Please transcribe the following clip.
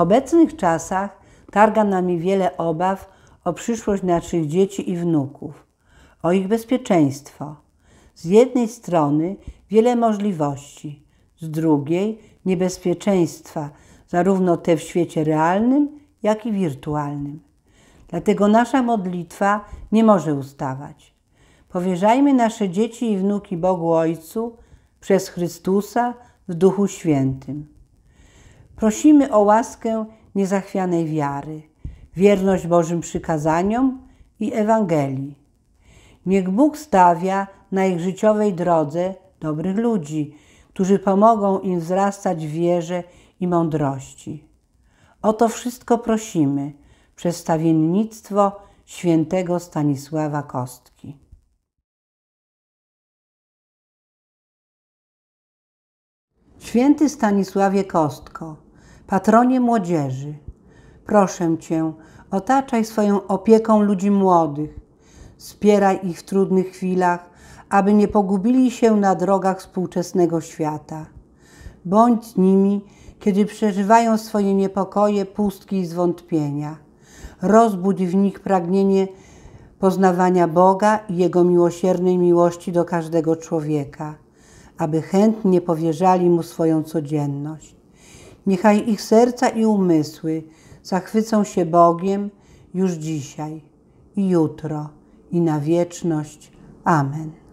obecnych czasach targa nami wiele obaw o przyszłość naszych dzieci i wnuków, o ich bezpieczeństwo. Z jednej strony wiele możliwości, z drugiej niebezpieczeństwa, zarówno te w świecie realnym, jak i wirtualnym. Dlatego nasza modlitwa nie może ustawać. Powierzajmy nasze dzieci i wnuki Bogu Ojcu przez Chrystusa w Duchu Świętym. Prosimy o łaskę niezachwianej wiary, wierność Bożym przykazaniom i Ewangelii. Niech Bóg stawia na ich życiowej drodze dobrych ludzi, którzy pomogą im wzrastać w wierze i mądrości. O to wszystko prosimy przez stawiennictwo świętego Stanisława Kostki. Święty Stanisławie Kostko, patronie młodzieży, proszę Cię, otaczaj swoją opieką ludzi młodych, wspieraj ich w trudnych chwilach, aby nie pogubili się na drogach współczesnego świata. Bądź z nimi, kiedy przeżywają swoje niepokoje, pustki i zwątpienia. Rozbudź w nich pragnienie poznawania Boga i Jego miłosiernej miłości do każdego człowieka, aby chętnie powierzali Mu swoją codzienność. Niechaj ich serca i umysły zachwycą się Bogiem już dzisiaj i jutro i na wieczność. Amen.